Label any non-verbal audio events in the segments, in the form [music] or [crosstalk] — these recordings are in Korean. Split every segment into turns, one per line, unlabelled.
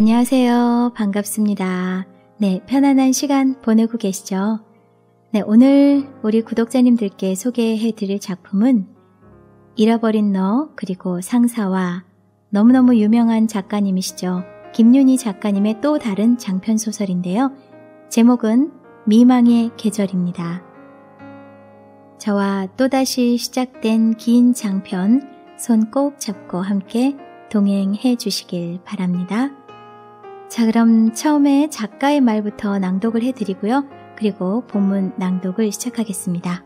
안녕하세요. 반갑습니다. 네, 편안한 시간 보내고 계시죠? 네, 오늘 우리 구독자님들께 소개해 드릴 작품은 잃어버린 너 그리고 상사와 너무너무 유명한 작가님이시죠. 김윤희 작가님의 또 다른 장편 소설인데요. 제목은 미망의 계절입니다. 저와 또다시 시작된 긴 장편 손 꼭 잡고 함께 동행해 주시길 바랍니다. 자, 그럼 처음에 작가의 말부터 낭독을 해드리고요. 그리고 본문 낭독을 시작하겠습니다.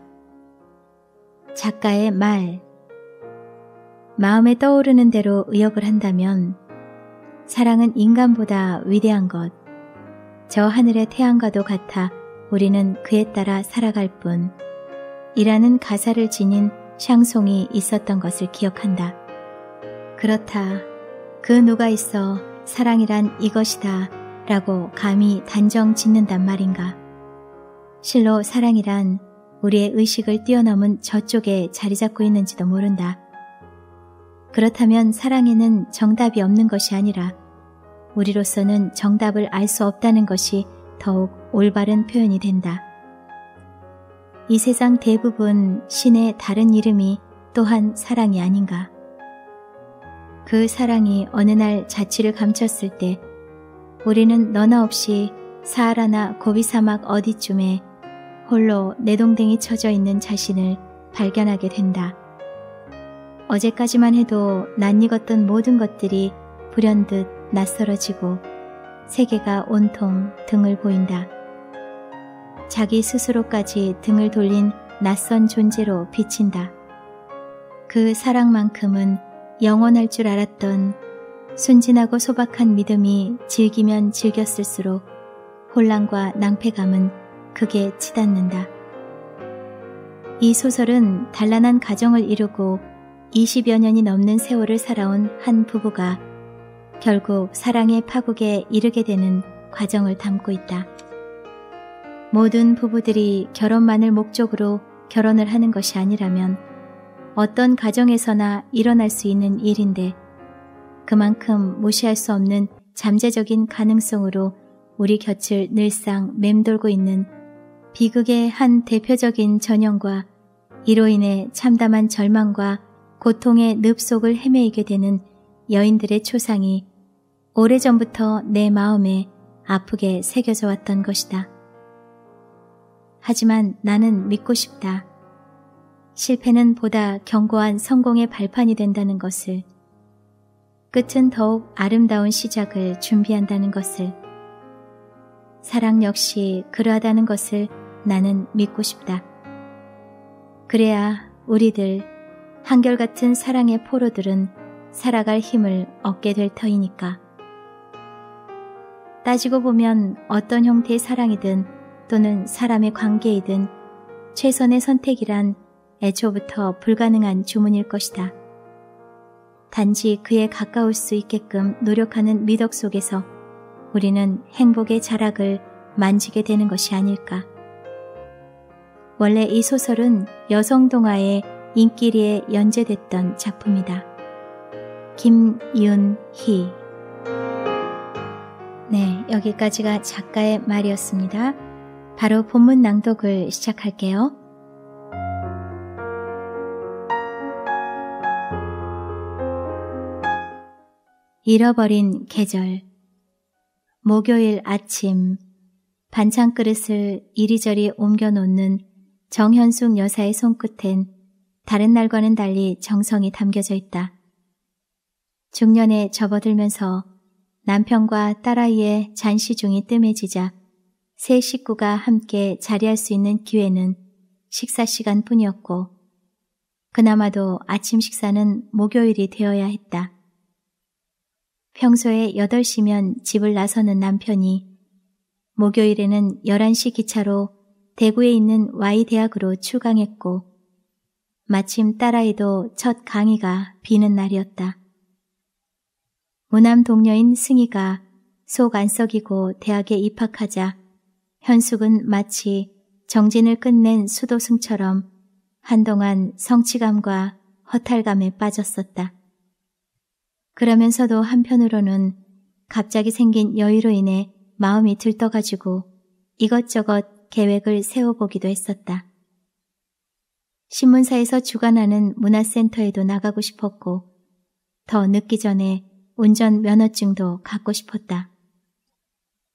작가의 말. 마음에 떠오르는 대로 의역을 한다면, 사랑은 인간보다 위대한 것. 저 하늘의 태양과도 같아 우리는 그에 따라 살아갈 뿐. 이라는 가사를 지닌 샹송이 있었던 것을 기억한다. 그렇다. 그 누가 있어 사랑이란 이것이다 라고 감히 단정 짓는단 말인가. 실로 사랑이란 우리의 의식을 뛰어넘은 저쪽에 자리 잡고 있는지도 모른다. 그렇다면 사랑에는 정답이 없는 것이 아니라 우리로서는 정답을 알 수 없다는 것이 더욱 올바른 표현이 된다. 이 세상 대부분 신의 다른 이름이 또한 사랑이 아닌가. 그 사랑이 어느 날 자취를 감췄을 때 우리는 너나 없이 사하라나 고비 사막 어디쯤에 홀로 내동댕이 쳐져 있는 자신을 발견하게 된다. 어제까지만 해도 낯익었던 모든 것들이 불현듯 낯설어지고 세계가 온통 등을 보인다. 자기 스스로까지 등을 돌린 낯선 존재로 비친다. 그 사랑만큼은 영원할 줄 알았던 순진하고 소박한 믿음이 즐기면 즐겼을수록 혼란과 낭패감은 극에 치닫는다. 이 소설은 단란한 가정을 이루고 20여 년이 넘는 세월을 살아온 한 부부가 결국 사랑의 파국에 이르게 되는 과정을 담고 있다. 모든 부부들이 결혼만을 목적으로 결혼을 하는 것이 아니라면 어떤 가정에서나 일어날 수 있는 일인데 그만큼 무시할 수 없는 잠재적인 가능성으로 우리 곁을 늘상 맴돌고 있는 비극의 한 대표적인 전형과 이로 인해 참담한 절망과 고통의 늪 속을 헤매이게 되는 여인들의 초상이 오래전부터 내 마음에 아프게 새겨져 왔던 것이다. 하지만 나는 믿고 싶다. 실패는 보다 견고한 성공의 발판이 된다는 것을, 끝은 더욱 아름다운 시작을 준비한다는 것을, 사랑 역시 그러하다는 것을 나는 믿고 싶다. 그래야 우리들 한결같은 사랑의 포로들은 살아갈 힘을 얻게 될 터이니까. 따지고 보면 어떤 형태의 사랑이든 또는 사람의 관계이든 최선의 선택이란 애초부터 불가능한 주문일 것이다. 단지 그에 가까울 수 있게끔 노력하는 미덕 속에서 우리는 행복의 자락을 만지게 되는 것이 아닐까. 원래 이 소설은 여성 동화의 인기리에 연재됐던 작품이다. 김윤희 네, 여기까지가 작가의 말이었습니다. 바로 본문 낭독을 시작할게요. 잃어버린 계절 목요일 아침 반찬 그릇을 이리저리 옮겨 놓는 정현숙 여사의 손끝엔 다른 날과는 달리 정성이 담겨져 있다. 중년에 접어들면서 남편과 딸아이의 잔시중이 뜸해지자 세 식구가 함께 자리할 수 있는 기회는 식사 시간뿐이었고 그나마도 아침 식사는 목요일이 되어야 했다. 평소에 8시면 집을 나서는 남편이 목요일에는 11시 기차로 대구에 있는 Y대학으로 출강했고 마침 딸아이도 첫 강의가 비는 날이었다. 무남 동료인 승희가 속 안 썩이고 대학에 입학하자 현숙은 마치 정진을 끝낸 수도승처럼 한동안 성취감과 허탈감에 빠졌었다. 그러면서도 한편으로는 갑자기 생긴 여유로 인해 마음이 들떠가지고 이것저것 계획을 세워보기도 했었다. 신문사에서 주관하는 문화센터에도 나가고 싶었고 더 늦기 전에 운전 면허증도 갖고 싶었다.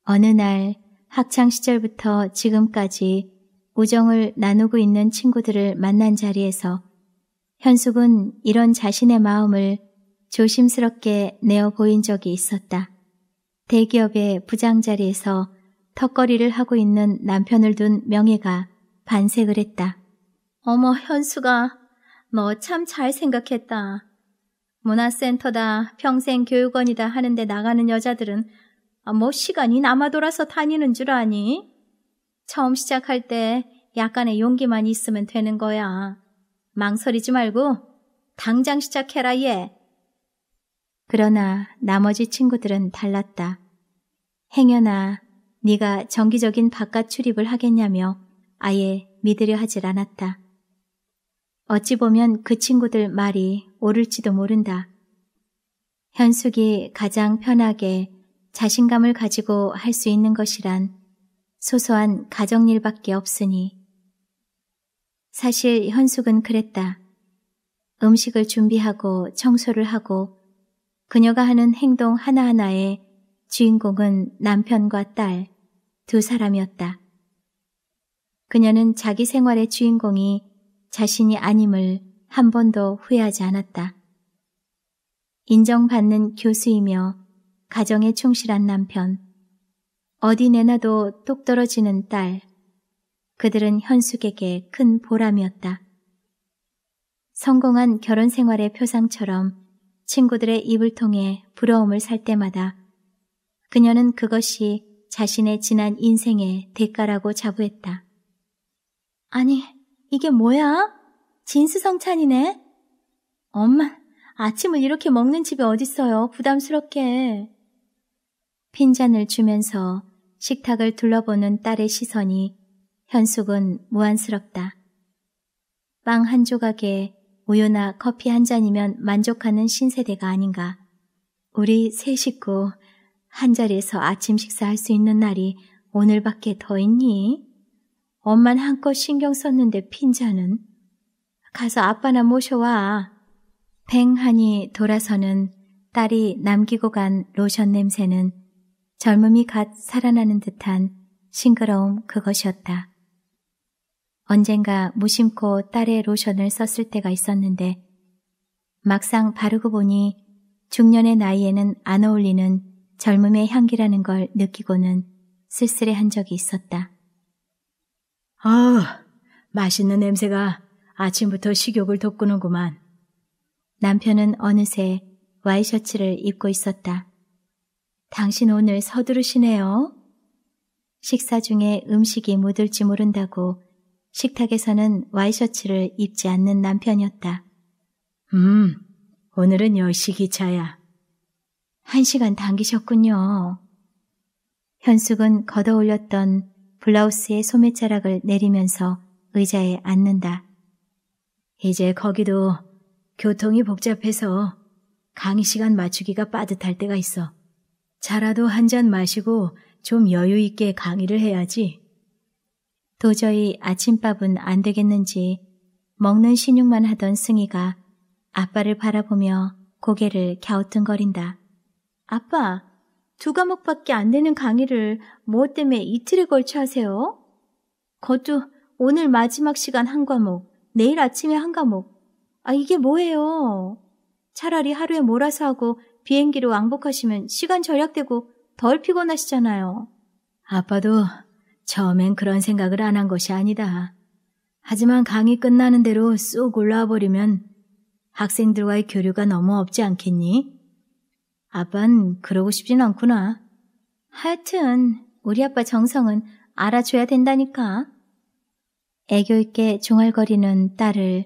어느 날 학창 시절부터 지금까지 우정을 나누고 있는 친구들을 만난 자리에서 현숙은 이런 자신의 마음을 조심스럽게 내어 보인 적이 있었다. 대기업의 부장 자리에서 턱걸이를 하고 있는 남편을 둔 명예가 반색을 했다. 어머, 현수가, 너 참 잘 생각했다. 문화센터다, 평생 교육원이다 하는데 나가는 여자들은 아, 뭐 시간이 남아 돌아서 다니는 줄 아니? 처음 시작할 때 약간의 용기만 있으면 되는 거야. 망설이지 말고 당장 시작해라 얘. 그러나 나머지 친구들은 달랐다. 행여나 네가 정기적인 바깥 출입을 하겠냐며 아예 믿으려 하질 않았다. 어찌 보면 그 친구들 말이 옳을지도 모른다. 현숙이 가장 편하게 자신감을 가지고 할 수 있는 것이란 소소한 가정일밖에 없으니. 사실 현숙은 그랬다. 음식을 준비하고 청소를 하고 그녀가 하는 행동 하나하나에 주인공은 남편과 딸, 두 사람이었다. 그녀는 자기 생활의 주인공이 자신이 아님을 한 번도 후회하지 않았다. 인정받는 교수이며 가정에 충실한 남편, 어디 내놔도 똑 떨어지는 딸, 그들은 현숙에게 큰 보람이었다. 성공한 결혼 생활의 표상처럼 친구들의 입을 통해 부러움을 살 때마다 그녀는 그것이 자신의 지난 인생의 대가라고 자부했다. 아니, 이게 뭐야? 진수성찬이네? 엄마, 아침을 이렇게 먹는 집이 어딨어요. 부담스럽게. 핀잔을 주면서 식탁을 둘러보는 딸의 시선이 현숙은 무한스럽다빵 한 조각에 우유나 커피 한 잔이면 만족하는 신세대가 아닌가. 우리 세 식구 한 자리에서 아침 식사할 수 있는 날이 오늘밖에 더 있니? 엄만 한껏 신경 썼는데 핀자는 가서 아빠나 모셔와. 팽하니 돌아서는 딸이 남기고 간 로션 냄새는 젊음이 갓 살아나는 듯한 싱그러움 그것이었다. 언젠가 무심코 딸의 로션을 썼을 때가 있었는데 막상 바르고 보니 중년의 나이에는 안 어울리는 젊음의 향기라는 걸 느끼고는 쓸쓸해한 적이 있었다. 아, 맛있는 냄새가 아침부터 식욕을 돋구는구만. 남편은 어느새 와이셔츠를 입고 있었다. 당신 오늘 서두르시네요. 식사 중에 음식이 묻을지 모른다고 식탁에서는 와이셔츠를 입지 않는 남편이었다. 음, 오늘은 10시 기차야. 한 시간 당기셨군요. 현숙은 걷어 올렸던 블라우스의 소매자락을 내리면서 의자에 앉는다. 이제 거기도 교통이 복잡해서 강의 시간 맞추기가 빠듯할 때가 있어. 자라도 한 잔 마시고 좀 여유 있게 강의를 해야지. 도저히 아침밥은 안 되겠는지 먹는 신용만 하던 승희가 아빠를 바라보며 고개를 갸우뚱거린다. 아빠, 두 과목밖에 안 되는 강의를 뭐엇 때문에 이틀에 걸쳐 하세요? 그것도 오늘 마지막 시간 한 과목, 내일 아침에 한 과목. 아, 이게 뭐예요? 차라리 하루에 몰아서 하고 비행기로 왕복하시면 시간 절약되고 덜 피곤하시잖아요. 아빠도 처음엔 그런 생각을 안 한 것이 아니다. 하지만 강의 끝나는 대로 쑥 올라와 버리면 학생들과의 교류가 너무 없지 않겠니? 아빤 그러고 싶진 않구나. 하여튼 우리 아빠 정성은 알아줘야 된다니까. 애교 있게 중얼거리는 딸을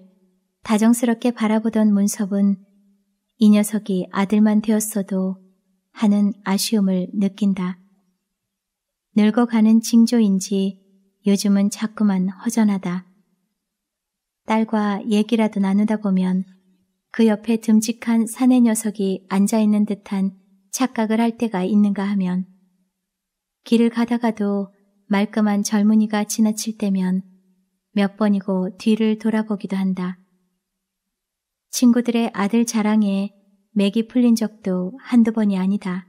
다정스럽게 바라보던 문섭은 이 녀석이 아들만 되었어도 하는 아쉬움을 느낀다. 늙어가는 징조인지 요즘은 자꾸만 허전하다. 딸과 얘기라도 나누다 보면 그 옆에 듬직한 사내 녀석이 앉아있는 듯한 착각을 할 때가 있는가 하면 길을 가다가도 말끔한 젊은이가 지나칠 때면 몇 번이고 뒤를 돌아보기도 한다. 친구들의 아들 자랑에 맥이 풀린 적도 한두 번이 아니다.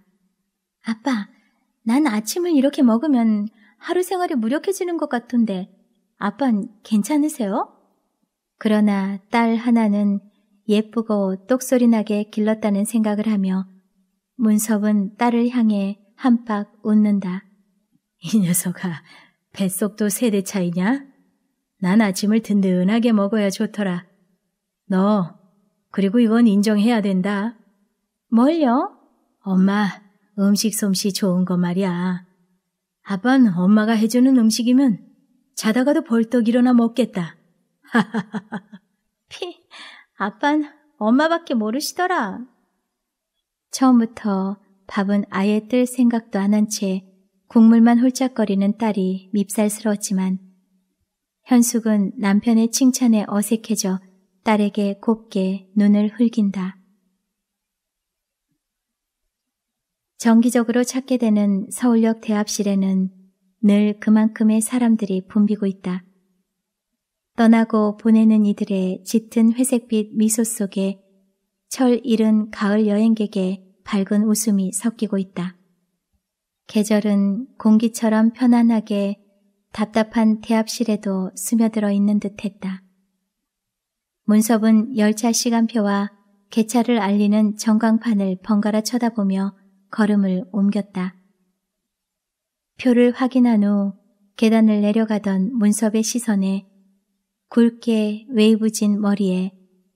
아빠, 난 아침을 이렇게 먹으면 하루 생활이 무력해지는 것 같은데 아빤 괜찮으세요? 그러나 딸 하나는 예쁘고 똑소리 나게 길렀다는 생각을 하며 문섭은 딸을 향해 한팍 웃는다. 이 녀석아, 뱃속도 세대 차이냐? 난 아침을 든든하게 먹어야 좋더라. 너, 그리고 이건 인정해야 된다. 뭘요? 엄마, 음식 솜씨 좋은 거 말이야. 아빤 엄마가 해주는 음식이면 자다가도 벌떡 일어나 먹겠다. 하하하하. [laughs] 피, 아빤 엄마밖에 모르시더라. 처음부터 밥은 아예 뜰 생각도 안 한 채 국물만 홀짝거리는 딸이 밉살스러웠지만 현숙은 남편의 칭찬에 어색해져 딸에게 곱게 눈을 흘긴다. 정기적으로 찾게 되는 서울역 대합실에는 늘 그만큼의 사람들이 붐비고 있다. 떠나고 보내는 이들의 짙은 회색빛 미소 속에 철 잃은 가을 여행객의 밝은 웃음이 섞이고 있다. 계절은 공기처럼 편안하게 답답한 대합실에도 스며들어 있는 듯 했다. 문섭은 열차 시간표와 개차를 알리는 전광판을 번갈아 쳐다보며 걸음을 옮겼다. 표를 확인한 후 계단을 내려가던 문섭의 시선에 굵게 웨이브진 머리에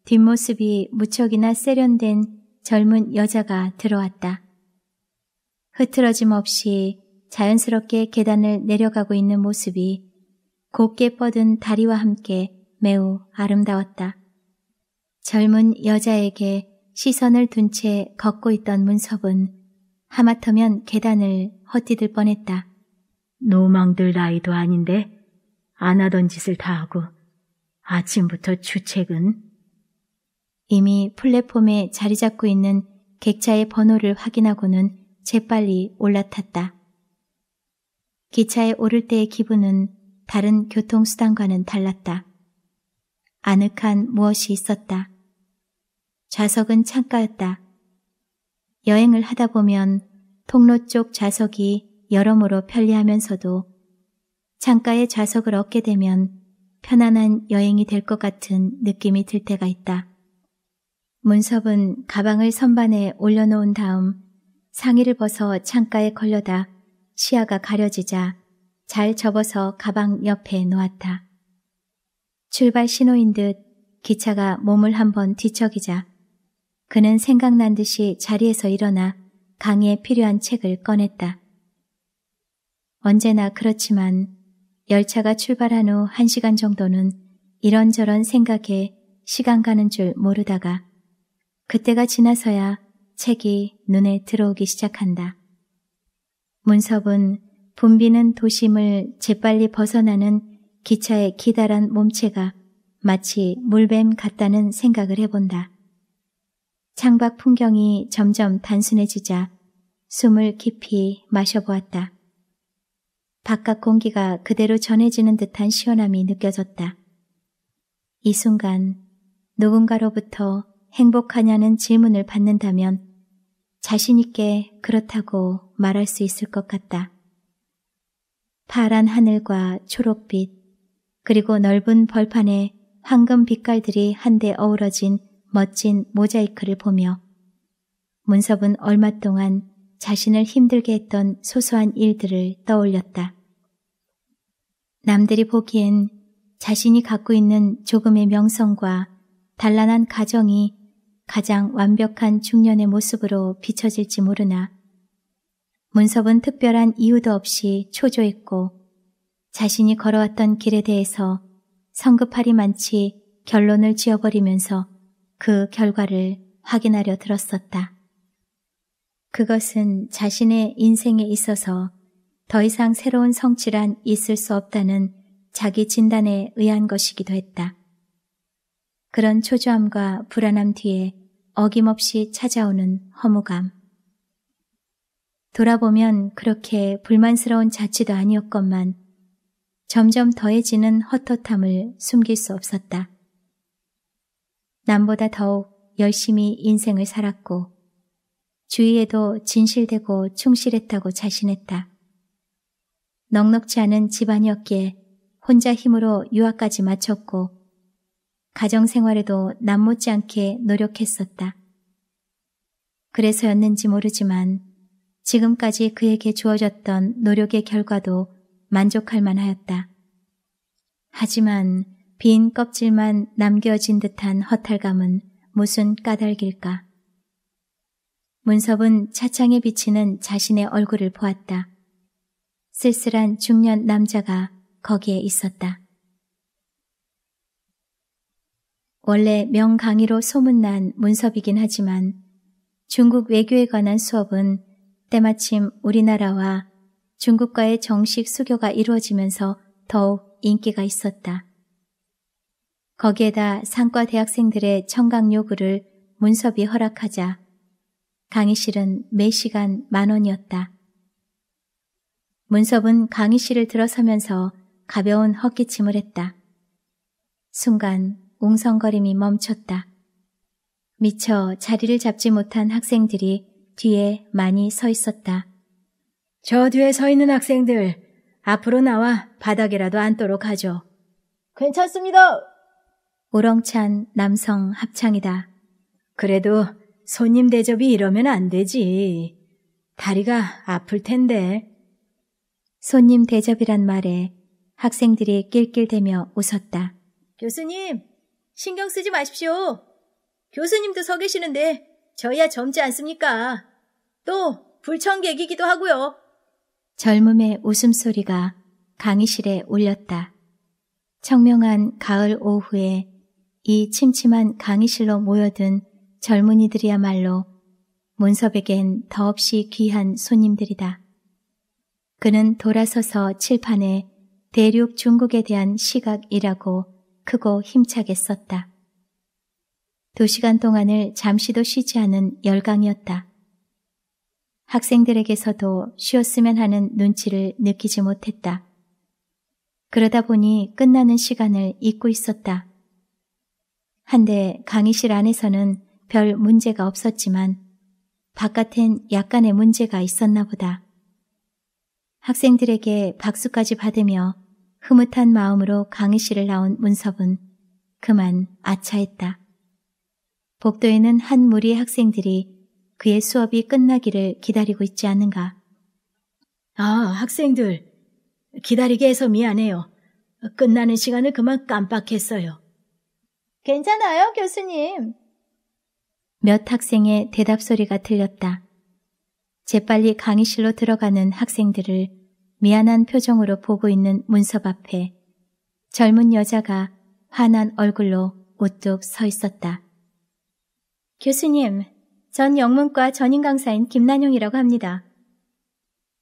뒷모습이 무척이나 세련된 젊은 여자가 들어왔다. 흐트러짐 없이 자연스럽게 계단을 내려가고 있는 모습이 곱게 뻗은 다리와 함께 매우 아름다웠다. 젊은 여자에게 시선을 둔 채 걷고 있던 문섭은 하마터면 계단을 헛디딜 뻔했다. 노망들 나이도 아닌데 안 하던 짓을 다 하고 아침부터 주책은 이미 플랫폼에 자리 잡고 있는 객차의 번호를 확인하고는 재빨리 올라탔다. 기차에 오를 때의 기분은 다른 교통수단과는 달랐다. 아늑한 무엇이 있었다. 좌석은 창가였다. 여행을 하다 보면 통로 쪽 좌석이 여러모로 편리하면서도 창가에 좌석을 얻게 되면 편안한 여행이 될 것 같은 느낌이 들 때가 있다. 문섭은 가방을 선반에 올려놓은 다음 상의를 벗어 창가에 걸려다 시야가 가려지자 잘 접어서 가방 옆에 놓았다. 출발 신호인 듯 기차가 몸을 한번 뒤척이자 그는 생각난 듯이 자리에서 일어나 강의에 필요한 책을 꺼냈다. 언제나 그렇지만 열차가 출발한 후 한시간 정도는 이런저런 생각에 시간 가는 줄 모르다가 그때가 지나서야 책이 눈에 들어오기 시작한다. 문섭은 붐비는 도심을 재빨리 벗어나는 기차의 기다란 몸체가 마치 물뱀 같다는 생각을 해본다. 창밖 풍경이 점점 단순해지자 숨을 깊이 마셔보았다. 바깥 공기가 그대로 전해지는 듯한 시원함이 느껴졌다. 이 순간 누군가로부터 행복하냐는 질문을 받는다면 자신있게 그렇다고 말할 수 있을 것 같다. 파란 하늘과 초록빛, 그리고 넓은 벌판에 황금 빛깔들이 한데 어우러진 멋진 모자이크를 보며 문섭은 얼마 동안 자신을 힘들게 했던 소소한 일들을 떠올렸다. 남들이 보기엔 자신이 갖고 있는 조금의 명성과 단란한 가정이 가장 완벽한 중년의 모습으로 비춰질지 모르나 문섭은 특별한 이유도 없이 초조했고 자신이 걸어왔던 길에 대해서 성급하리만치 결론을 지어버리면서 그 결과를 확인하려 들었었다. 그것은 자신의 인생에 있어서 더 이상 새로운 성취란 있을 수 없다는 자기 진단에 의한 것이기도 했다. 그런 초조함과 불안함 뒤에 어김없이 찾아오는 허무감. 돌아보면 그렇게 불만스러운 자취도 아니었건만 점점 더해지는 헛헛함을 숨길 수 없었다. 남보다 더욱 열심히 인생을 살았고 주위에도 진실되고 충실했다고 자신했다. 넉넉지 않은 집안이었기에 혼자 힘으로 유학까지 마쳤고 가정생활에도 남못지않게 노력했었다. 그래서였는지 모르지만 지금까지 그에게 주어졌던 노력의 결과도 만족할 만하였다. 하지만 빈 껍질만 남겨진 듯한 허탈감은 무슨 까닭일까? 문섭은 차창에 비치는 자신의 얼굴을 보았다. 쓸쓸한 중년 남자가 거기에 있었다. 원래 명강의로 소문난 문섭이긴 하지만 중국 외교에 관한 수업은 때마침 우리나라와 중국과의 정식 수교가 이루어지면서 더욱 인기가 있었다. 거기에다 상과 대학생들의 청각 요구를 문섭이 허락하자 강의실은 매 시간 만 원이었다. 문섭은 강의실을 들어서면서 가벼운 헛기침을 했다. 순간 웅성거림이 멈췄다. 미처 자리를 잡지 못한 학생들이 뒤에 많이 서 있었다. 저 뒤에 서 있는 학생들, 앞으로 나와 바닥이라도 앉도록 하죠. 괜찮습니다. 오렁찬 남성 합창이다. 그래도 손님 대접이 이러면 안 되지. 다리가 아플 텐데. 손님 대접이란 말에 학생들이 낄낄대며 웃었다. 교수님, 신경 쓰지 마십시오. 교수님도 서 계시는데 저희야 젊지 않습니까? 또 불청객이기도 하고요. 젊음의 웃음소리가 강의실에 울렸다. 청명한 가을 오후에 이 침침한 강의실로 모여든 젊은이들이야말로 문섭에겐 더없이 귀한 손님들이다. 그는 돌아서서 칠판에 대륙 중국에 대한 시각이라고 크고 힘차게 썼다. 두 시간 동안을 잠시도 쉬지 않은 열강이었다. 학생들에게서도 쉬었으면 하는 눈치를 느끼지 못했다. 그러다 보니 끝나는 시간을 잊고 있었다. 한데 강의실 안에서는 별 문제가 없었지만 바깥엔 약간의 문제가 있었나 보다. 학생들에게 박수까지 받으며 흐뭇한 마음으로 강의실을 나온 문섭은 그만 아차했다. 복도에는 한 무리 의 학생들이 그의 수업이 끝나기를 기다리고 있지 않은가. 아, 학생들. 기다리게 해서 미안해요. 끝나는 시간을 그만 깜빡했어요. 괜찮아요, 교수님. 몇 학생의 대답 소리가 들렸다. 재빨리 강의실로 들어가는 학생들을 미안한 표정으로 보고 있는 문섭 앞에 젊은 여자가 환한 얼굴로 우뚝 서 있었다. 교수님, 전 영문과 전임 강사인 김난용이라고 합니다.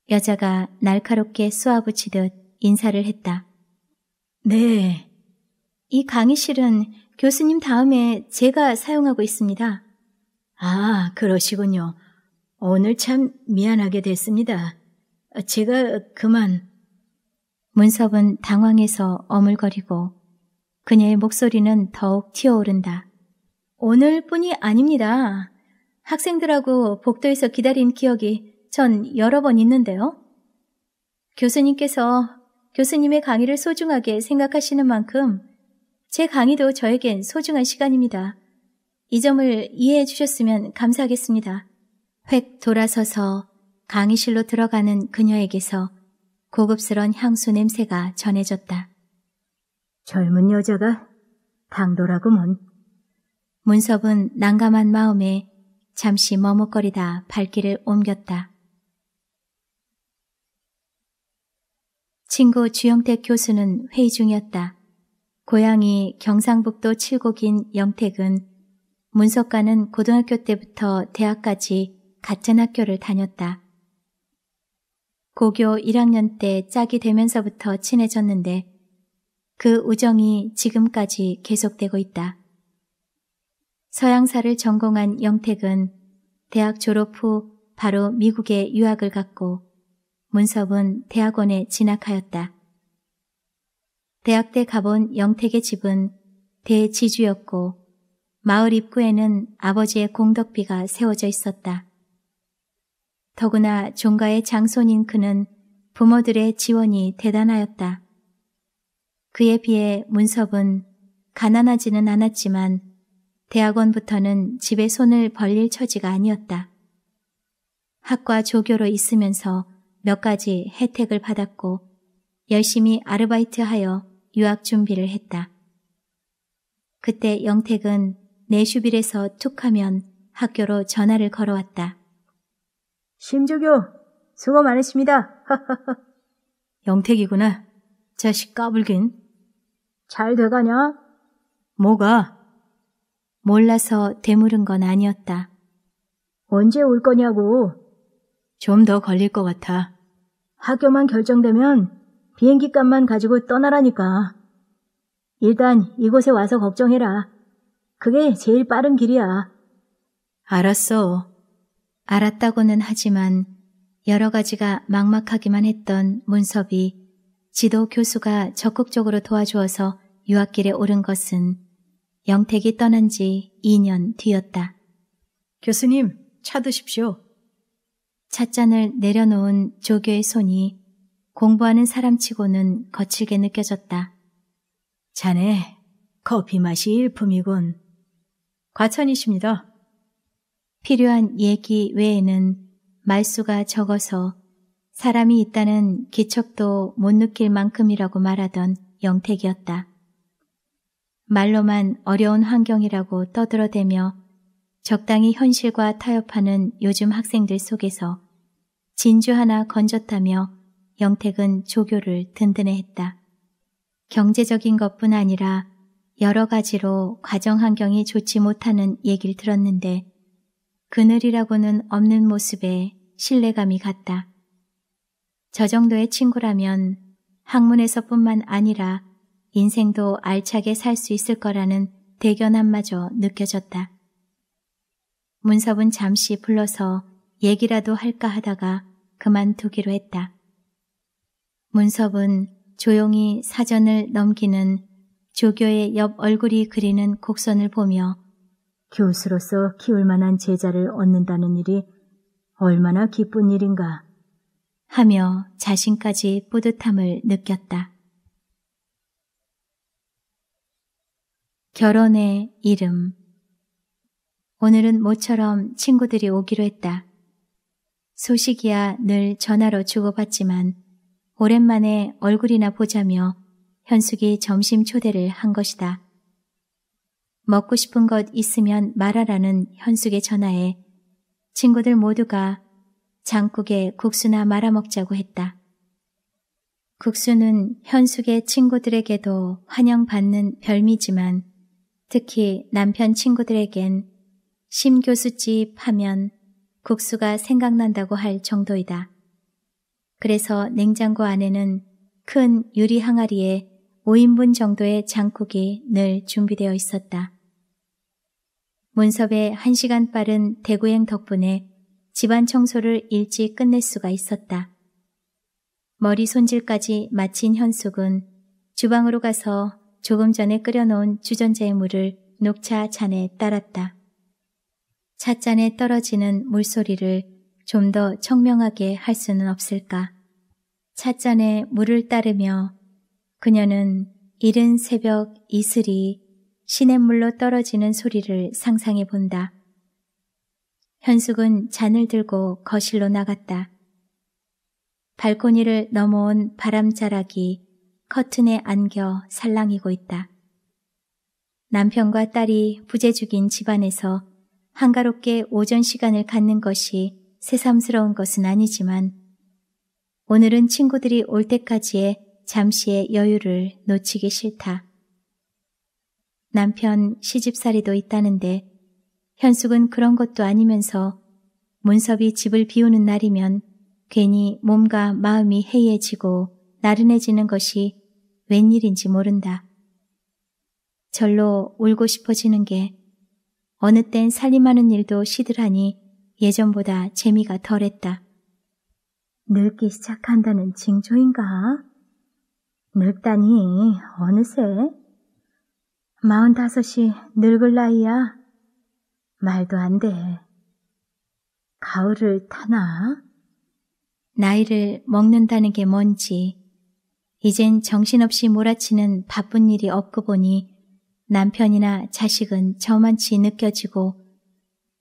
여자가 날카롭게 쏘아붙이듯 인사를 했다. 네. 이 강의실은 교수님 다음에 제가 사용하고 있습니다. 아, 그러시군요. 오늘 참 미안하게 됐습니다. 제가 그만. 문섭은 당황해서 어물거리고 그녀의 목소리는 더욱 튀어오른다. 오늘뿐이 아닙니다. 학생들하고 복도에서 기다린 기억이 전 여러 번 있는데요. 교수님께서 교수님의 강의를 소중하게 생각하시는 만큼 제 강의도 저에겐 소중한 시간입니다. 이 점을 이해해 주셨으면 감사하겠습니다. 획 돌아서서 강의실로 들어가는 그녀에게서 고급스런 향수 냄새가 전해졌다. 젊은 여자가 당돌하고먼 문섭은 난감한 마음에 잠시 머뭇거리다 발길을 옮겼다. 친구 주영택 교수는 회의 중이었다. 고향이 경상북도 칠곡인 영택은 문석과는 고등학교 때부터 대학까지 같은 학교를 다녔다. 고교 1학년 때 짝이 되면서부터 친해졌는데 그 우정이 지금까지 계속되고 있다. 서양사를 전공한 영택은 대학 졸업 후 바로 미국에 유학을 갔고 문섭은 대학원에 진학하였다. 대학 때 가본 영택의 집은 대지주였고 마을 입구에는 아버지의 공덕비가 세워져 있었다. 더구나 종가의 장손인 그는 부모들의 지원이 대단하였다. 그에 비해 문섭은 가난하지는 않았지만 대학원부터는 집에 손을 벌릴 처지가 아니었다. 학과 조교로 있으면서 몇 가지 혜택을 받았고 열심히 아르바이트하여 유학 준비를 했다. 그때 영택은 내슈빌에서 툭 하면 학교로 전화를 걸어왔다. 심주교 수고 많으십니다. 영택이구나. 자식 까불긴. 잘 돼가냐? 뭐가? 몰라서 되물은 건 아니었다. 언제 올 거냐고. 좀 더 걸릴 것 같아. 학교만 결정되면 비행기 값만 가지고 떠나라니까. 일단 이곳에 와서 걱정해라. 그게 제일 빠른 길이야. 알았어. 알았다고는 하지만 여러 가지가 막막하기만 했던 문섭이 지도 교수가 적극적으로 도와주어서 유학길에 오른 것은 영택이 떠난 지 2년 뒤였다. 교수님, 차 드십시오. 찻잔을 내려놓은 조교의 손이 공부하는 사람치고는 거칠게 느껴졌다. 자네, 커피 맛이 일품이군. 과천이십니다. 필요한 얘기 외에는 말수가 적어서 사람이 있다는 기척도 못 느낄 만큼이라고 말하던 영택이었다. 말로만 어려운 환경이라고 떠들어대며 적당히 현실과 타협하는 요즘 학생들 속에서 진주 하나 건졌다며 영택은 조교를 든든해 했다. 경제적인 것뿐 아니라 여러 가지로 가정 환경이 좋지 못하는 얘기를 들었는데 그늘이라고는 없는 모습에 신뢰감이 갔다. 저 정도의 친구라면 학문에서뿐만 아니라 인생도 알차게 살 수 있을 거라는 대견함마저 느껴졌다. 문섭은 잠시 불러서 얘기라도 할까 하다가 그만두기로 했다. 문섭은 조용히 사전을 넘기는 조교의 옆 얼굴이 그리는 곡선을 보며 교수로서 키울 만한 제자를 얻는다는 일이 얼마나 기쁜 일인가 하며 자신까지 뿌듯함을 느꼈다. 결혼의 이름 오늘은 모처럼 친구들이 오기로 했다. 소식이야 늘 전화로 주고받지만 오랜만에 얼굴이나 보자며 현숙이 점심 초대를 한 것이다. 먹고 싶은 것 있으면 말하라는 현숙의 전화에 친구들 모두가 장국에 국수나 말아먹자고 했다. 국수는 현숙의 친구들에게도 환영받는 별미지만 특히 남편 친구들에겐 심교수집 하면 국수가 생각난다고 할 정도이다. 그래서 냉장고 안에는 큰 유리 항아리에 5인분 정도의 장국이 늘 준비되어 있었다. 문섭의 한시간 빠른 대구행 덕분에 집안 청소를 일찍 끝낼 수가 있었다. 머리 손질까지 마친 현숙은 주방으로 가서 조금 전에 끓여놓은 주전자의 물을 녹차 잔에 따랐다. 찻잔에 떨어지는 물소리를 좀더 청명하게 할 수는 없을까? 찻잔에 물을 따르며 그녀는 이른 새벽 이슬이 시냇물로 떨어지는 소리를 상상해 본다. 현숙은 잔을 들고 거실로 나갔다. 발코니를 넘어온 바람자락이 커튼에 안겨 살랑이고 있다. 남편과 딸이 부재 중인 집안에서 한가롭게 오전 시간을 갖는 것이 새삼스러운 것은 아니지만 오늘은 친구들이 올 때까지의 잠시의 여유를 놓치기 싫다. 남편 시집살이도 있다는데 현숙은 그런 것도 아니면서 문섭이 집을 비우는 날이면 괜히 몸과 마음이 해이해지고 나른해지는 것이 웬일인지 모른다. 절로 울고 싶어지는 게 어느 땐 살림하는 일도 시들하니 예전보다 재미가 덜했다. 늙기 시작한다는 징조인가? 늙다니 어느새? 마흔다섯이 늙을 나이야. 말도 안 돼. 가을을 타나? 나이를 먹는다는 게 뭔지, 이젠 정신없이 몰아치는 바쁜 일이 없고 보니 남편이나 자식은 저만치 느껴지고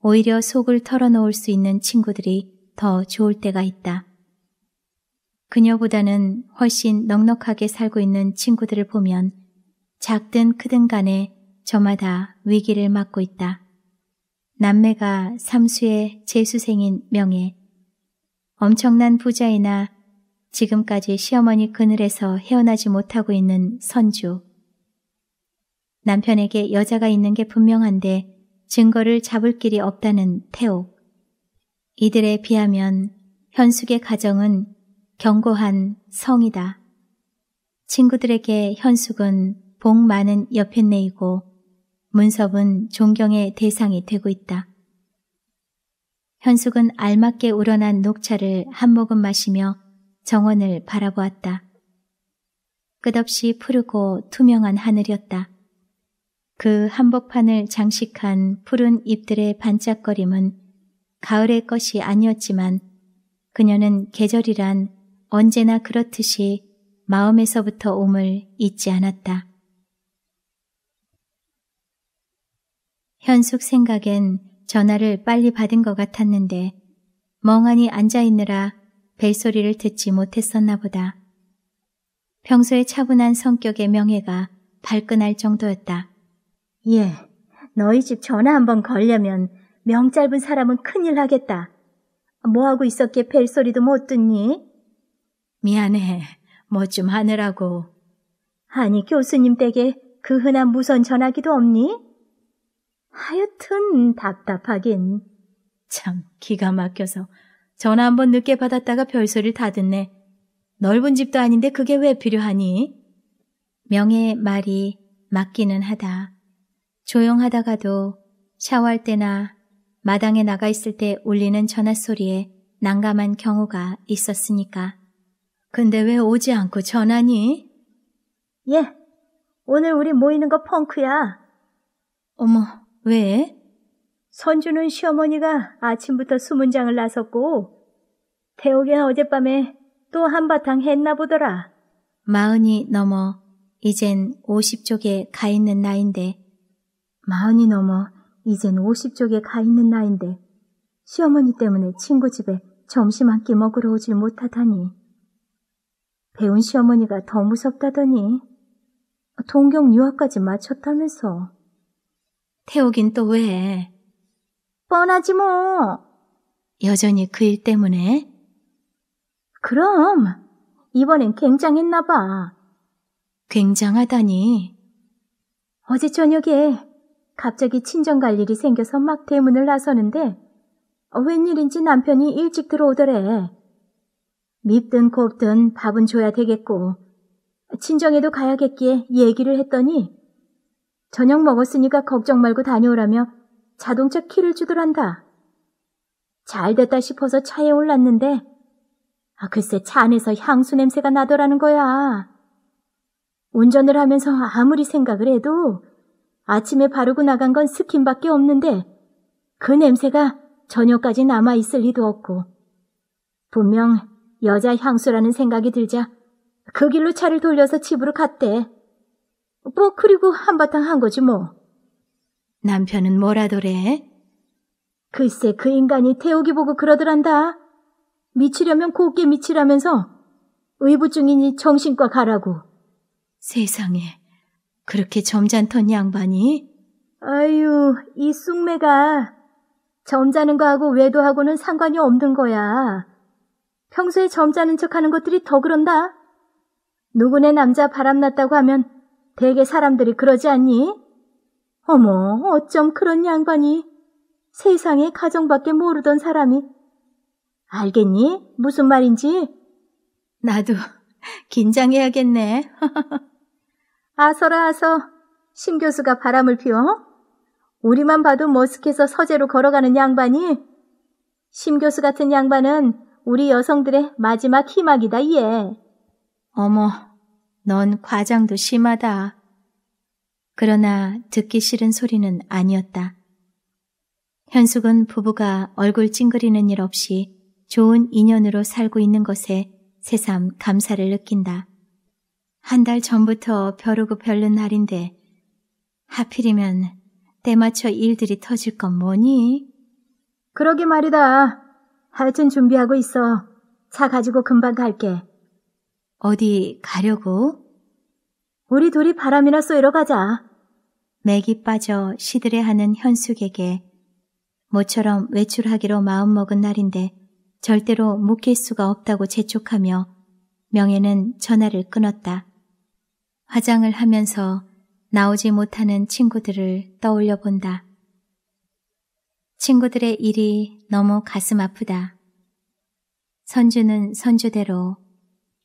오히려 속을 털어놓을 수 있는 친구들이 더 좋을 때가 있다. 그녀보다는 훨씬 넉넉하게 살고 있는 친구들을 보면 작든 크든 간에 저마다 위기를 맞고 있다. 남매가 삼수의 재수생인 명예, 엄청난 부자이나 지금까지 시어머니 그늘에서 헤어나지 못하고 있는 선주, 남편에게 여자가 있는 게 분명한데 증거를 잡을 길이 없다는 태옥. 이들에 비하면 현숙의 가정은 견고한 성이다. 친구들에게 현숙은 복 많은 여편네이고 문섭은 존경의 대상이 되고 있다. 현숙은 알맞게 우러난 녹차를 한 모금 마시며 정원을 바라보았다. 끝없이 푸르고 투명한 하늘이었다. 그 한복판을 장식한 푸른 잎들의 반짝거림은 가을의 것이 아니었지만 그녀는 계절이란 언제나 그렇듯이 마음에서부터 옴을 잊지 않았다. 현숙 생각엔 전화를 빨리 받은 것 같았는데 멍하니 앉아있느라 벨소리를 듣지 못했었나 보다. 평소에 차분한 성격의 명예가 발끈할 정도였다. 예, 너희 집 전화 한번 걸려면 명 짧은 사람은 큰일 하겠다. 뭐하고 있었기에 벨소리도 못 듣니? 미안해. 뭐 좀 하느라고. 아니, 교수님 댁에 그 흔한 무선 전화기도 없니? 하여튼 답답하긴. 참, 기가 막혀서 전화 한번 늦게 받았다가 별소리를 다 듣네. 넓은 집도 아닌데 그게 왜 필요하니? 명의 말이 맞기는 하다. 조용하다가도 샤워할 때나 마당에 나가 있을 때 울리는 전화 소리에 난감한 경우가 있었으니까. 근데 왜 오지 않고 전화니? 예, 오늘 우리 모이는 거 펑크야. 어머, 왜? 선주는 시어머니가 아침부터 수문장을 나섰고 태옥이는 어젯밤에 또 한바탕 했나 보더라. 마흔이 넘어 이젠 50쪽에 가 있는 나인데 마흔이 넘어 이젠 50쪽에 가 있는 나인데 시어머니 때문에 친구 집에 점심 한 끼 먹으러 오질 못하다니. 배운 시어머니가 더 무섭다더니 동경 유학까지 마쳤다면서. 태우긴 또 왜? 뻔하지 뭐. 여전히 그 일 때문에? 그럼 이번엔 굉장했나 봐. 굉장하다니. 어제 저녁에 갑자기 친정 갈 일이 생겨서 막 대문을 나서는데 어, 웬일인지 남편이 일찍 들어오더래. 밉든 곱든 밥은 줘야 되겠고 친정에도 가야겠기에 얘기를 했더니 저녁 먹었으니까 걱정 말고 다녀오라며 자동차 키를 주더란다. 잘 됐다 싶어서 차에 올랐는데 아, 글쎄 차 안에서 향수 냄새가 나더라는 거야. 운전을 하면서 아무리 생각을 해도 아침에 바르고 나간 건 스킨밖에 없는데 그 냄새가 저녁까지 남아있을 리도 없고 분명 여자 향수라는 생각이 들자 그 길로 차를 돌려서 집으로 갔대. 뭐 그리고 한바탕 한 거지 뭐. 남편은 뭐라더래? 글쎄 그 인간이 태우기 보고 그러더란다. 미치려면 곱게 미치라면서 의부증이니 정신과 가라고. 세상에. 그렇게 점잖던 양반이? 아유, 이 쑥매가 점잖은 거하고 외도하고는 상관이 없는 거야. 평소에 점잖은 척하는 것들이 더 그런다. 누구네 남자 바람났다고 하면 대개 사람들이 그러지 않니? 어머, 어쩜 그런 양반이 세상에 가정밖에 모르던 사람이 알겠니? 무슨 말인지? 나도 [laughs] 긴장해야겠네. [laughs] 아서라 아서, 심 교수가 바람을 피워? 우리만 봐도 머쓱해서 서재로 걸어가는 양반이 심 교수 같은 양반은 우리 여성들의 마지막 희망이다 얘. 어머, 넌 과장도 심하다. 그러나 듣기 싫은 소리는 아니었다. 현숙은 부부가 얼굴 찡그리는 일 없이 좋은 인연으로 살고 있는 것에 새삼 감사를 느낀다. 한달 전부터 벼르고 별른 날인데 하필이면 때맞춰 일들이 터질 건 뭐니? 그러게 말이다. 하여튼 준비하고 있어. 차 가지고 금방 갈게. 어디 가려고? 우리 둘이 바람이나 쏘이러 가자. 맥이 빠져 시들해하는 현숙에게 모처럼 외출하기로 마음먹은 날인데 절대로 묵힐 수가 없다고 재촉하며 명예는 전화를 끊었다. 화장을 하면서 나오지 못하는 친구들을 떠올려 본다. 친구들의 일이 너무 가슴 아프다. 선주는 선주대로,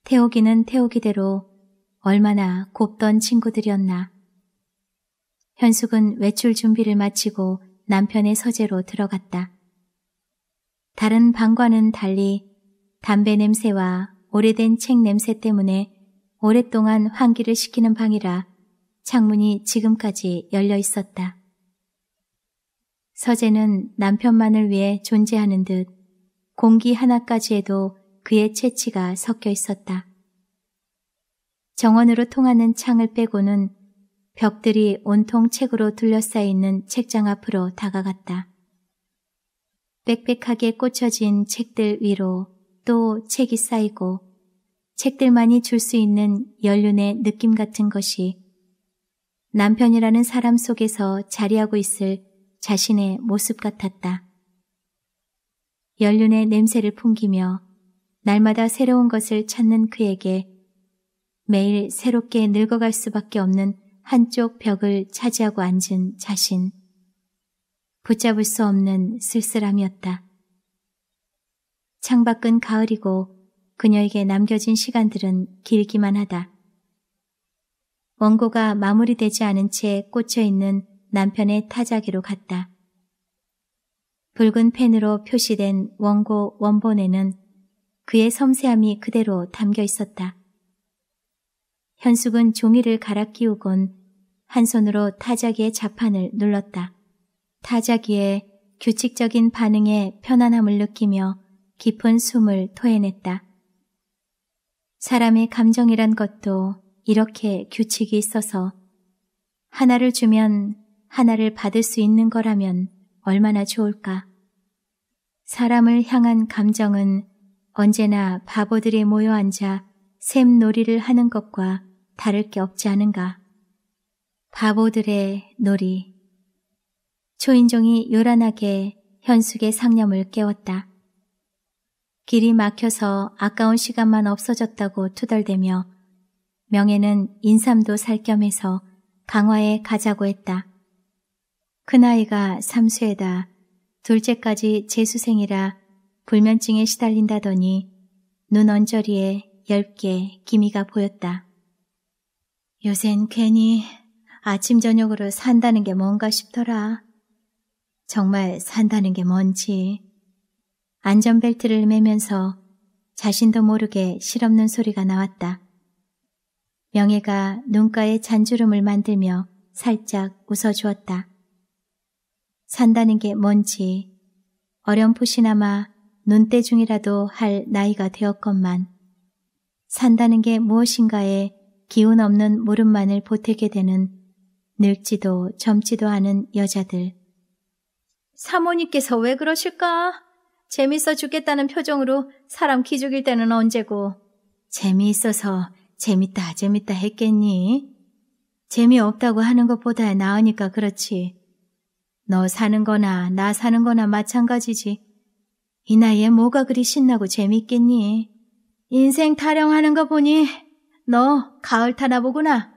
태옥이는 태옥이대로 얼마나 곱던 친구들이었나. 현숙은 외출 준비를 마치고 남편의 서재로 들어갔다. 다른 방과는 달리 담배 냄새와 오래된 책 냄새 때문에 오랫동안 환기를 시키는 방이라 창문이 지금까지 열려 있었다. 서재는 남편만을 위해 존재하는 듯 공기 하나까지에도 그의 채취가 섞여 있었다. 정원으로 통하는 창을 빼고는 벽들이 온통 책으로 둘러싸여 있는 책장 앞으로 다가갔다. 빽빽하게 꽂혀진 책들 위로 또 책이 쌓이고 책들만이 줄 수 있는 연륜의 느낌 같은 것이 남편이라는 사람 속에서 자리하고 있을 자신의 모습 같았다. 연륜의 냄새를 풍기며 날마다 새로운 것을 찾는 그에게 매일 새롭게 늙어갈 수밖에 없는 한쪽 벽을 차지하고 앉은 자신. 붙잡을 수 없는 쓸쓸함이었다. 창밖은 가을이고 그녀에게 남겨진 시간들은 길기만 하다. 원고가 마무리되지 않은 채 꽂혀있는 남편의 타자기로 갔다. 붉은 펜으로 표시된 원고 원본에는 그의 섬세함이 그대로 담겨 있었다. 현숙은 종이를 갈아 끼우곤 한 손으로 타자기의 자판을 눌렀다. 타자기의 규칙적인 반응에 편안함을 느끼며 깊은 숨을 토해냈다. 사람의 감정이란 것도 이렇게 규칙이 있어서 하나를 주면 하나를 받을 수 있는 거라면 얼마나 좋을까. 사람을 향한 감정은 언제나 바보들이 모여 앉아 샘놀이를 하는 것과 다를 게 없지 않은가. 바보들의 놀이. 초인종이 요란하게 현숙의 상념을 깨웠다. 길이 막혀서 아까운 시간만 없어졌다고 투덜대며 명예는 인삼도 살 겸해서 강화에 가자고 했다. 큰아이가 삼수에다 둘째까지 재수생이라 불면증에 시달린다더니 눈 언저리에 열 개 기미가 보였다. 요샌 괜히 아침 저녁으로 산다는 게 뭔가 싶더라. 정말 산다는 게 뭔지. 안전벨트를 매면서 자신도 모르게 실없는 소리가 나왔다. 명예가 눈가에 잔주름을 만들며 살짝 웃어주었다. 산다는 게 뭔지 어렴풋이나마 눈대중이라도 할 나이가 되었건만 산다는 게 무엇인가에 기운 없는 물음만을 보태게 되는 늙지도 젊지도 않은 여자들. 사모님께서 왜 그러실까? 재밌어 죽겠다는 표정으로 사람 키죽일 때는 언제고 재미있어서 재밌다 재밌다 했겠니? 재미없다고 하는 것보다 나으니까 그렇지. 너 사는 거나 나 사는 거나 마찬가지지. 이 나이에 뭐가 그리 신나고 재밌겠니? 인생 타령하는 거 보니 너 가을 타나 보구나.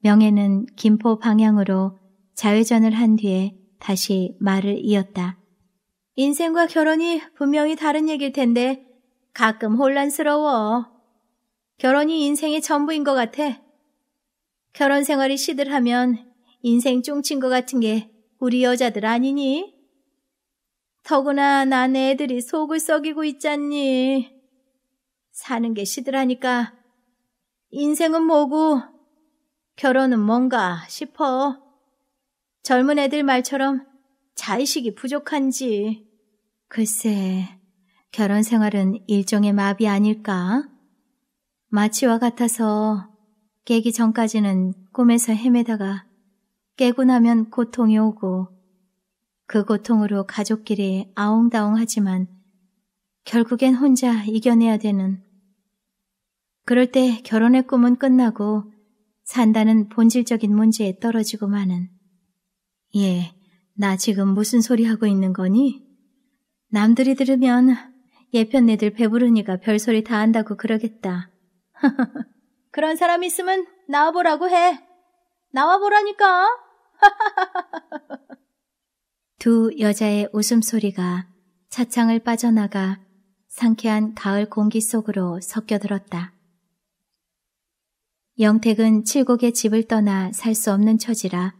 명예는 김포 방향으로 좌회전을 한 뒤에 다시 말을 이었다. 인생과 결혼이 분명히 다른 얘기일 텐데 가끔 혼란스러워. 결혼이 인생의 전부인 것 같아. 결혼 생활이 시들하면 인생 쫑친 것 같은 게 우리 여자들 아니니? 더구나 난 애들이 속을 썩이고 있잖니. 사는 게 시들하니까 인생은 뭐고 결혼은 뭔가 싶어. 젊은 애들 말처럼 자의식이 부족한지. 글쎄, 결혼 생활은 일종의 마비 아닐까? 마취와 같아서 깨기 전까지는 꿈에서 헤매다가 깨고 나면 고통이 오고 그 고통으로 가족끼리 아웅다웅하지만 결국엔 혼자 이겨내야 되는 그럴 때 결혼의 꿈은 끝나고 산다는 본질적인 문제에 떨어지고 마는 예, 나 지금 무슨 소리 하고 있는 거니? 남들이 들으면 예편네들 배부르니까 별소리 다 한다고 그러겠다. [laughs] 그런 사람 있으면 나와보라고 해. 나와보라니까. [laughs] 두 여자의 웃음소리가 차창을 빠져나가 상쾌한 가을 공기 속으로 섞여들었다. 영택은 칠곡의 집을 떠나 살 수 없는 처지라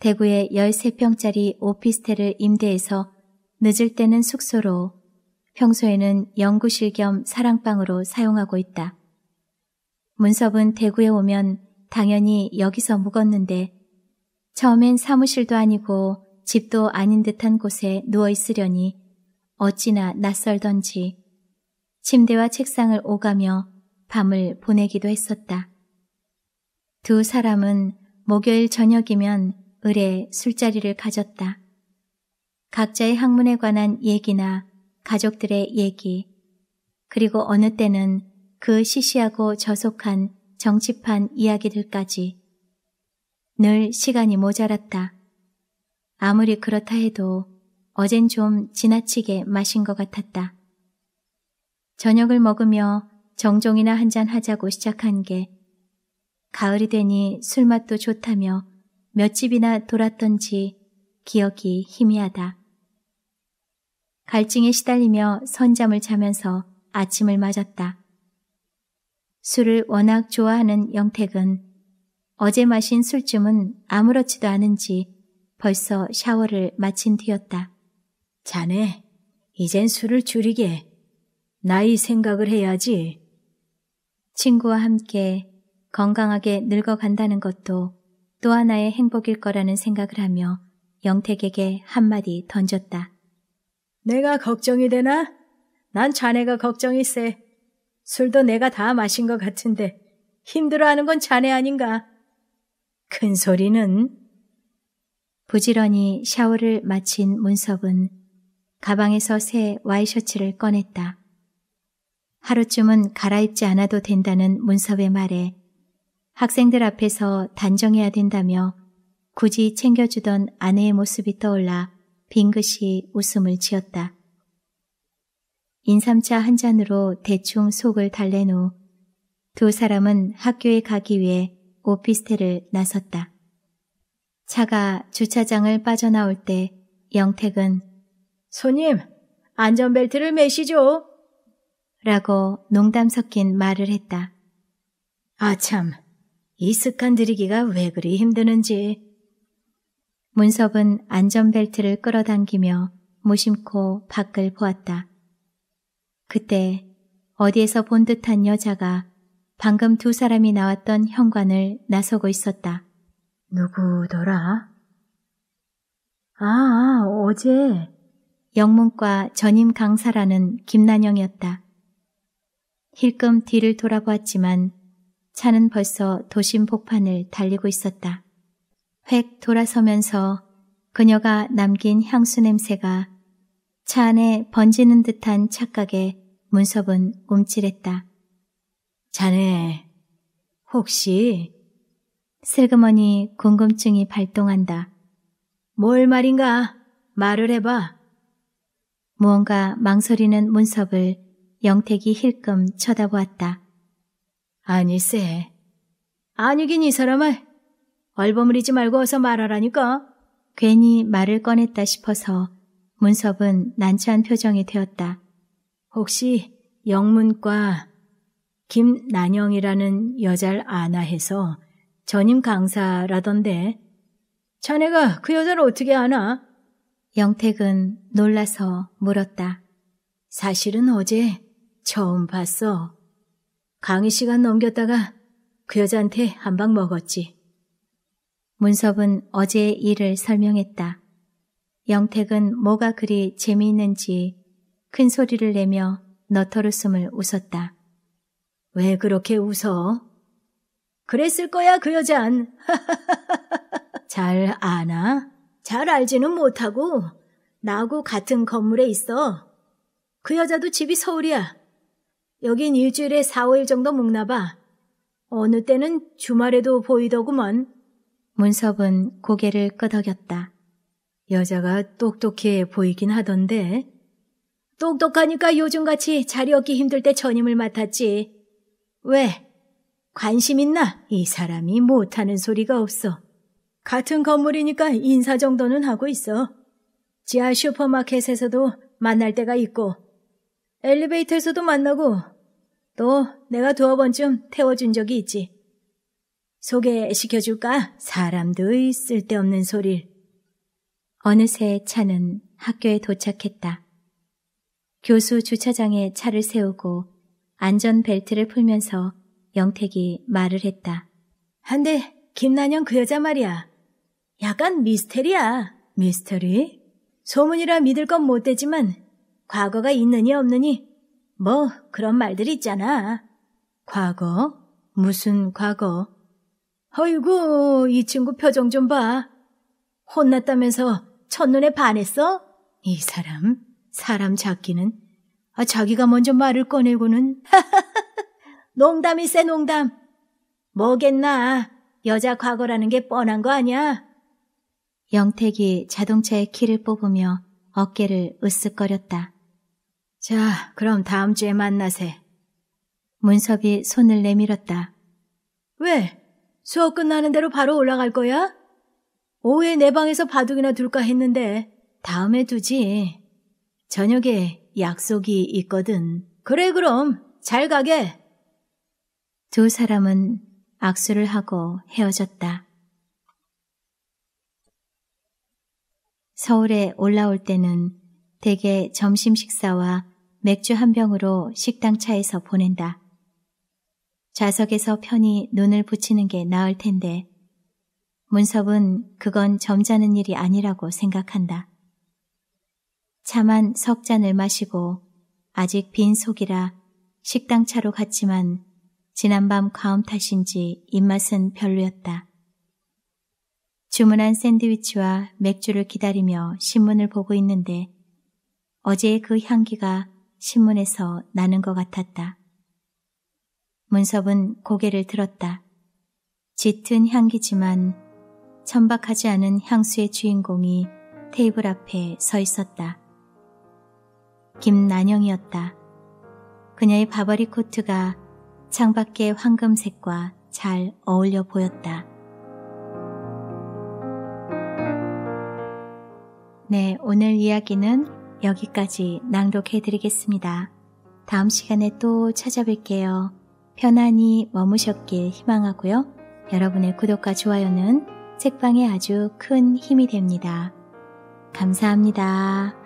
대구의 13평짜리 오피스텔을 임대해서 늦을 때는 숙소로, 평소에는 연구실 겸 사랑방으로 사용하고 있다. 문섭은 대구에 오면 당연히 여기서 묵었는데 처음엔 사무실도 아니고 집도 아닌 듯한 곳에 누워 있으려니 어찌나 낯설던지 침대와 책상을 오가며 밤을 보내기도 했었다. 두 사람은 목요일 저녁이면 을에 술자리를 가졌다. 각자의 학문에 관한 얘기나 가족들의 얘기, 그리고 어느 때는 그 시시하고 저속한 정치판 이야기들까지 늘 시간이 모자랐다. 아무리 그렇다 해도 어젠 좀 지나치게 마신 것 같았다. 저녁을 먹으며 정종이나 한 잔 하자고 시작한 게 가을이 되니 술맛도 좋다며 몇 집이나 돌았던지 기억이 희미하다. 갈증에 시달리며 선잠을 자면서 아침을 맞았다. 술을 워낙 좋아하는 영택은 어제 마신 술쯤은 아무렇지도 않은지 벌써 샤워를 마친 뒤였다. 자네, 이젠 술을 줄이게. 나이 생각을 해야지. 친구와 함께 건강하게 늙어간다는 것도 또 하나의 행복일 거라는 생각을 하며 영택에게 한마디 던졌다. 내가 걱정이 되나? 난 자네가 걱정이 세. 술도 내가 다 마신 것 같은데 힘들어하는 건 자네 아닌가? 큰 소리는? 부지런히 샤워를 마친 문섭은 가방에서 새 와이셔츠를 꺼냈다. 하루쯤은 갈아입지 않아도 된다는 문섭의 말에 학생들 앞에서 단정해야 된다며 굳이 챙겨주던 아내의 모습이 떠올라 빙긋이 웃음을 지었다. 인삼차 한 잔으로 대충 속을 달랜 후 두 사람은 학교에 가기 위해 오피스텔을 나섰다. 차가 주차장을 빠져나올 때 영택은 손님, 안전벨트를 매시죠. 라고 농담 섞인 말을 했다. 아참, 이 습관 들이기가 왜 그리 힘드는지. 문섭은 안전벨트를 끌어당기며 무심코 밖을 보았다. 그때 어디에서 본 듯한 여자가 방금 두 사람이 나왔던 현관을 나서고 있었다. 누구더라? 아, 어제. 영문과 전임 강사라는 김난영이었다. 힐끔 뒤를 돌아보았지만 차는 벌써 도심 복판을 달리고 있었다. 획 돌아서면서 그녀가 남긴 향수 냄새가 차 안에 번지는 듯한 착각에 문섭은 움찔했다. 자네, 혹시? 슬그머니 궁금증이 발동한다. 뭘 말인가? 말을 해봐. 무언가 망설이는 문섭을 영택이 힐끔 쳐다보았다. 아니세. 아니긴 이 사람을 얼버무리지 말고 어서 말하라니까. 괜히 말을 꺼냈다 싶어서 문섭은 난처한 표정이 되었다. 혹시 영문과 김난영이라는 여자를 아나 해서 전임 강사라던데 자네가 그 여자를 어떻게 아나? 영택은 놀라서 물었다. 사실은 어제 처음 봤어. 강의 시간 넘겼다가 그 여자한테 한 방 먹었지. 문섭은 어제의 일을 설명했다. 영택은 뭐가 그리 재미있는지 큰 소리를 내며 너털웃음을 웃었다. 왜 그렇게 웃어? 그랬을 거야 그 여잔. [laughs] 잘 아나? 잘 알지는 못하고 나하고 같은 건물에 있어. 그 여자도 집이 서울이야. 여긴 일주일에 4, 5일 정도 묵나 봐. 어느 때는 주말에도 보이더구먼. 문섭은 고개를 끄덕였다. 여자가 똑똑해 보이긴 하던데. 똑똑하니까 요즘같이 자리 얻기 힘들 때 전임을 맡았지. 왜? 관심 있나? 이 사람이 못하는 소리가 없어. 같은 건물이니까 인사 정도는 하고 있어. 지하 슈퍼마켓에서도 만날 때가 있고, 엘리베이터에서도 만나고, 또 내가 두어 번쯤 태워준 적이 있지. 소개시켜줄까? 사람도 쓸데없는 소릴. 어느새 차는 학교에 도착했다. 교수 주차장에 차를 세우고 안전벨트를 풀면서 영택이 말을 했다. 한데 김난영 그 여자 말이야. 약간 미스테리야. 미스터리? 소문이라 믿을 건 못되지만 과거가 있느니 없느니 뭐 그런 말들 이 있잖아. 과거? 무슨 과거? 어이구, 이 친구 표정 좀 봐. 혼났다면서 첫눈에 반했어? 이 사람, 사람 잡기는. 아, 자기가 먼저 말을 꺼내고는. [laughs] 농담이 세 농담. 뭐겠나. 여자 과거라는 게 뻔한 거 아니야. 영택이 자동차의 키를 뽑으며 어깨를 으쓱거렸다. 자, 그럼 다음 주에 만나세. 문섭이 손을 내밀었다. 왜? 수업 끝나는 대로 바로 올라갈 거야? 오후에 내 방에서 바둑이나 둘까 했는데 다음에 두지. 저녁에 약속이 있거든. 그래 그럼 잘 가게. 두 사람은 악수를 하고 헤어졌다. 서울에 올라올 때는 대개 점심 식사와 맥주 한 병으로 식당 차에서 보낸다. 좌석에서 편히 눈을 붙이는 게 나을 텐데 문섭은 그건 점잖은 일이 아니라고 생각한다. 차만 석 잔을 마시고 아직 빈 속이라 식당 차로 갔지만 지난밤 과음 탓인지 입맛은 별로였다. 주문한 샌드위치와 맥주를 기다리며 신문을 보고 있는데 어제의 그 향기가 신문에서 나는 것 같았다. 문섭은 고개를 들었다. 짙은 향기지만 천박하지 않은 향수의 주인공이 테이블 앞에 서 있었다. 김난영이었다. 그녀의 바버리 코트가 창밖의 황금색과 잘 어울려 보였다. 네, 오늘 이야기는 여기까지 낭독해 드리겠습니다. 다음 시간에 또 찾아뵐게요. 편안히 머무셨길 희망하고요. 여러분의 구독과 좋아요는 책방에 아주 큰 힘이 됩니다. 감사합니다.